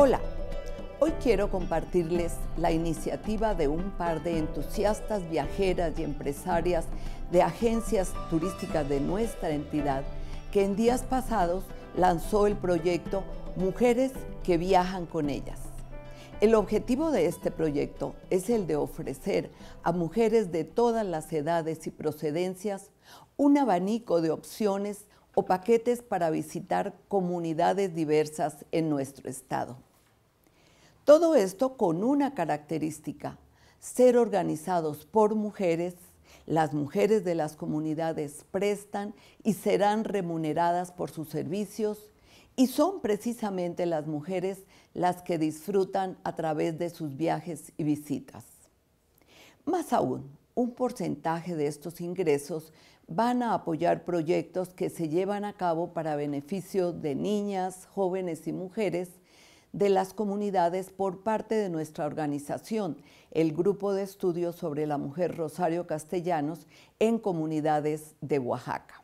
Hola, hoy quiero compartirles la iniciativa de un par de entusiastas viajeras y empresarias de agencias turísticas de nuestra entidad que en días pasados lanzó el proyecto Mujeres que viajan con ellas. El objetivo de este proyecto es el de ofrecer a mujeres de todas las edades y procedencias un abanico de opciones o paquetes para visitar comunidades diversas en nuestro estado. Todo esto con una característica, ser organizados por mujeres las mujeres de las comunidades prestan y serán remuneradas por sus servicios y son precisamente las mujeres las que disfrutan a través de sus viajes y visitas. Más aún, un porcentaje de estos ingresos van a apoyar proyectos que se llevan a cabo para beneficio de niñas, jóvenes y mujeres de las comunidades por parte de nuestra organización, el Grupo de Estudios sobre la Mujer Rosario Castellanos en Comunidades de Oaxaca.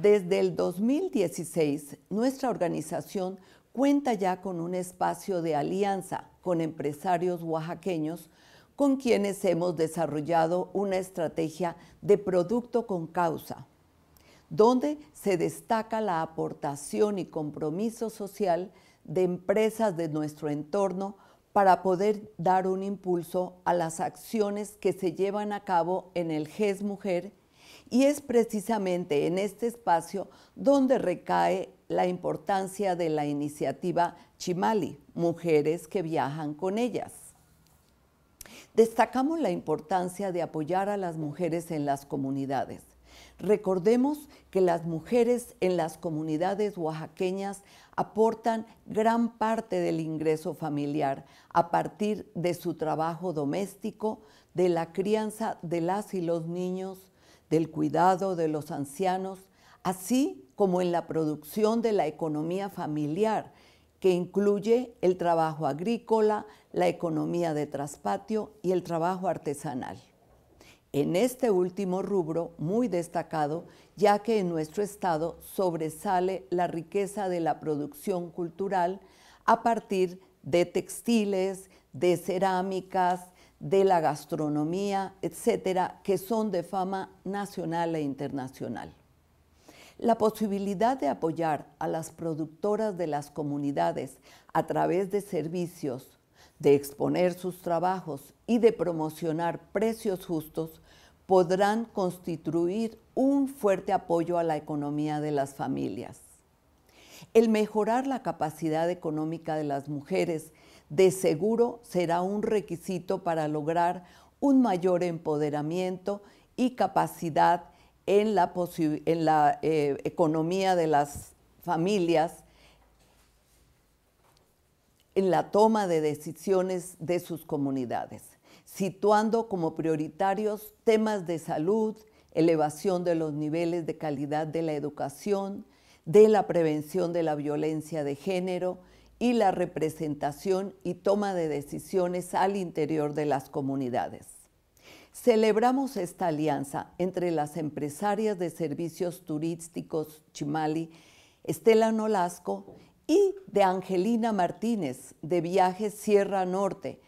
Desde el 2016, nuestra organización cuenta ya con un espacio de alianza con empresarios oaxaqueños con quienes hemos desarrollado una estrategia de producto con causa, donde se destaca la aportación y compromiso social de empresas de nuestro entorno para poder dar un impulso a las acciones que se llevan a cabo en el GES Mujer y es precisamente en este espacio donde recae la importancia de la iniciativa Chimali, Mujeres que viajan con ellas. Destacamos la importancia de apoyar a las mujeres en las comunidades Recordemos que las mujeres en las comunidades oaxaqueñas aportan gran parte del ingreso familiar a partir de su trabajo doméstico, de la crianza de las y los niños, del cuidado de los ancianos, así como en la producción de la economía familiar, que incluye el trabajo agrícola, la economía de traspatio y el trabajo artesanal en este último rubro muy destacado, ya que en nuestro estado sobresale la riqueza de la producción cultural a partir de textiles, de cerámicas, de la gastronomía, etcétera, que son de fama nacional e internacional. La posibilidad de apoyar a las productoras de las comunidades a través de servicios de exponer sus trabajos y de promocionar precios justos podrán constituir un fuerte apoyo a la economía de las familias. El mejorar la capacidad económica de las mujeres de seguro será un requisito para lograr un mayor empoderamiento y capacidad en la, eh, economía de las familias en la toma de decisiones de sus comunidades, situando como prioritarios temas de salud, elevación de los niveles de calidad de la educación, de la prevención de la violencia de género y la representación y toma de decisiones al interior de las comunidades. Celebramos esta alianza entre las empresarias de servicios turísticos Chimali, Estela Nolasco y de Angelina Martínez de Viaje Sierra Norte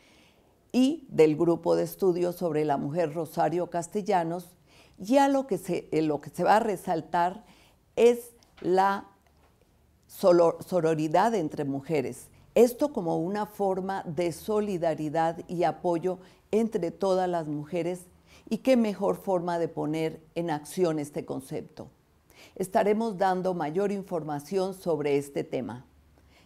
y del Grupo de Estudios sobre la Mujer Rosario Castellanos. Ya lo que se, eh, lo que se va a resaltar es la sororidad entre mujeres. Esto como una forma de solidaridad y apoyo entre todas las mujeres y qué mejor forma de poner en acción este concepto. Estaremos dando mayor información sobre este tema.